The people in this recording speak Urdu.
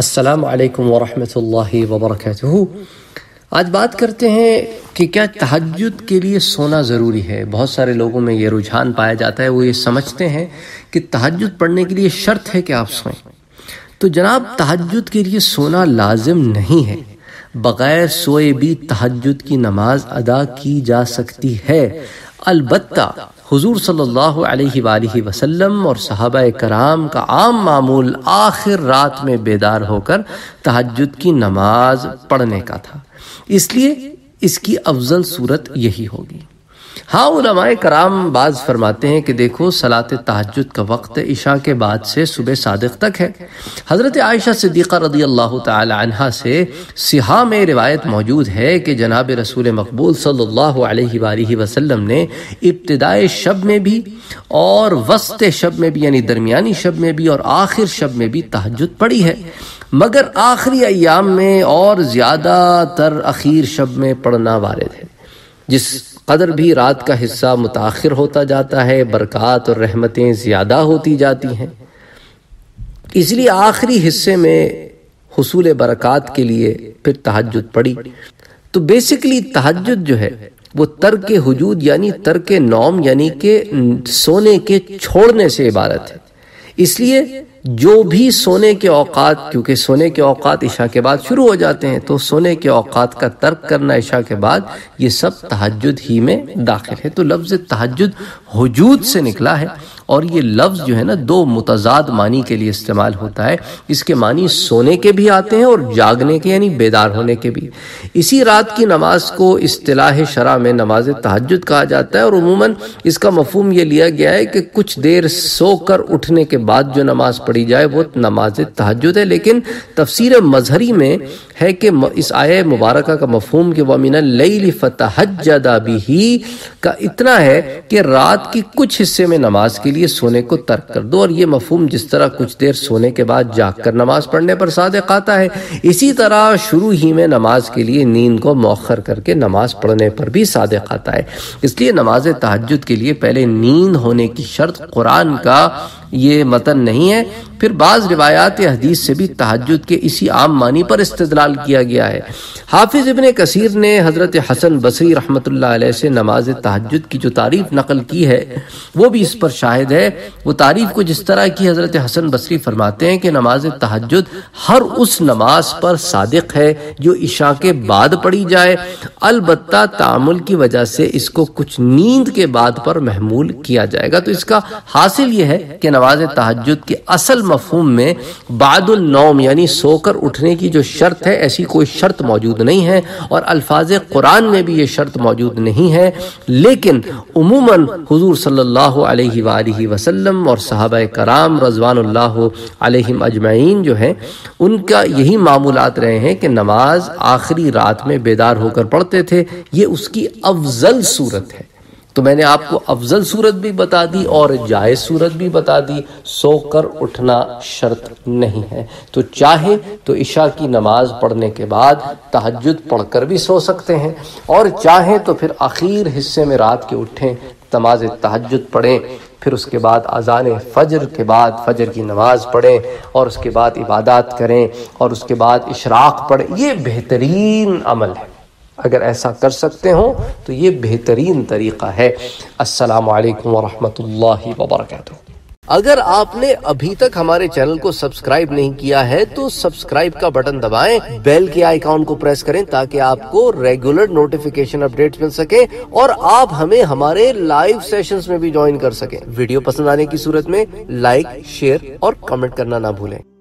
السلام علیکم ورحمۃ اللہ وبرکاتہ آج بات کرتے ہیں کہ کیا تحجد کے لیے سونا ضروری ہے بہت سارے لوگوں میں یہ رجحان پایا جاتا ہے وہ یہ سمجھتے ہیں کہ تحجد پڑھنے کے لیے شرط ہے کہ آپ سوئیں تو جناب تحجد کے لیے سونا لازم نہیں ہے بغیر سوئے بھی تحجد کی نماز ادا کی جا سکتی ہے البتہ حضور صلی اللہ علیہ وآلہ وسلم اور صحابہ کرام کا عام معمول آخر رات میں بیدار ہو کر تحجد کی نماز پڑھنے کا تھا اس لیے اس کی افضل صورت یہی ہوگی ہاں علماء کرام بعض فرماتے ہیں کہ دیکھو صلاة تحجد کا وقت عشاء کے بعد سے صبح صادق تک ہے حضرت عائشہ صدیقہ رضی اللہ تعالی عنہ سے سہا میں روایت موجود ہے کہ جناب رسول مقبول صلی اللہ علیہ وآلہ وسلم نے ابتدائے شب میں بھی اور وسط شب میں بھی یعنی درمیانی شب میں بھی اور آخر شب میں بھی تحجد پڑی ہے مگر آخری ایام میں اور زیادہ تر اخیر شب میں پڑھنا وارد ہے جس قدر بھی رات کا حصہ متاخر ہوتا جاتا ہے برکات اور رحمتیں زیادہ ہوتی جاتی ہیں اس لیے آخری حصے میں حصول برکات کے لیے پھر تحجد پڑی تو بیسکلی تحجد جو ہے وہ ترک حجود یعنی ترک نوم یعنی کہ سونے کے چھوڑنے سے عبارت ہے اس لیے جو بھی سونے کے اوقات کیونکہ سونے کے اوقات عشاء کے بعد شروع ہو جاتے ہیں تو سونے کے اوقات کا ترک کرنا عشاء کے بعد یہ سب تحجد ہی میں داخل ہے تو لفظ تحجد حجود سے نکلا ہے اور یہ لفظ جو ہے نا دو متضاد معنی کے لیے استعمال ہوتا ہے اس کے معنی سونے کے بھی آتے ہیں اور جاگنے کے یعنی بیدار ہونے کے بھی اسی رات کی نماز کو اصطلاح شرع میں نماز تحجد کہا جاتا ہے اور عموماً اس کا مفہوم یہ لیا گیا ہے کہ کچھ دیر سو کر اٹھنے کے بعد جو نماز پڑھی جائے وہ نماز تحجد ہے لیکن تفسیر مظہری میں ہے کہ اس آئے مبارکہ کا مفہوم کہ وَمِنَ اللَّيْلِ فَتَحَجَّدَ بِهِ کا اتنا ہے کہ رات کی کچھ حصے میں نماز کے لیے لیے سونے کو ترک کر دو اور یہ مفہوم جس طرح کچھ دیر سونے کے بعد جاگ کر نماز پڑھنے پر صادق آتا ہے اسی طرح شروع ہی میں نماز کے لیے نیند کو موخر کر کے نماز پڑھنے پر بھی صادق آتا ہے اس لیے نماز تحجد کے لیے پہلے نیند ہونے کی شرط قرآن کا یہ متن نہیں ہے پھر بعض روایات حدیث سے بھی تحجد کے اسی عام معنی پر استدلال کیا گیا ہے حافظ ابن کثیر نے حضرت حسن بصری رحمۃ اللہ علیہ سے نماز تحجد کی جو تعریف نقل کی ہے وہ بھی اس پر شاہد ہے وہ تعریف کو جس طرح کی حضرت حسن بصری فرماتے ہیں کہ نماز تحجد ہر اس نماز پر صادق ہے جو عشاء کے بعد پڑھی جائے البتہ تعمل کی وجہ سے اس کو کچھ نیند کے بعد پر محمول کیا جائے گا تو اس کا حاصل یہ ہے کہ نواز تحجد کے اصل مفہوم میں بعد النوم یعنی سو کر اٹھنے کی جو شرط ہے ایسی کوئی شرط موجود نہیں ہے اور الفاظ قرآن میں بھی یہ شرط موجود نہیں ہے لیکن عموماً حضور صلی اللہ علیہ وآلہ وسلم اور صحابہ کرام رضوان اللہ علیہ اجمعین جو ہیں ان کا یہی معمولات رہے ہیں کہ نماز آخری رات میں بیدار ہو کر پڑھتے تھے یہ اس کی افضل صورت ہے تو میں نے آپ کو افضل صورت بھی بتا دی اور جائز صورت بھی بتا دی سو کر اٹھنا شرط نہیں ہے تو چاہے تو عشاء کی نماز پڑھنے کے بعد تحجد پڑھ کر بھی سو سکتے ہیں اور چاہیں تو پھر آخیر حصے میں رات کے اٹھیں تماز تہجد پڑھیں پھر اس کے بعد اذان فجر کے بعد فجر کی نماز پڑھیں اور اس کے بعد عبادات کریں اور اس کے بعد اشراق پڑھیں یہ بہترین عمل ہے اگر ایسا کر سکتے ہوں تو یہ بہترین طریقہ ہے السلام علیکم ورحمۃ اللہ وبرکاتہ اگر آپ نے ابھی تک ہمارے چینل کو سبسکرائب نہیں کیا ہے تو سبسکرائب کا بٹن دبائیں بیل کے آئی کاؤن کو آپ کو ریگولر نوٹیفکیشن اپڈیٹ مل سکے اور آپ ہمیں ہمارے لائیو سیشنز میں بھی جوائن کر سکیں ویڈیو پسند آنے کی صورت میں لائک شیئر اور کمنٹ کرنا نہ بھولیں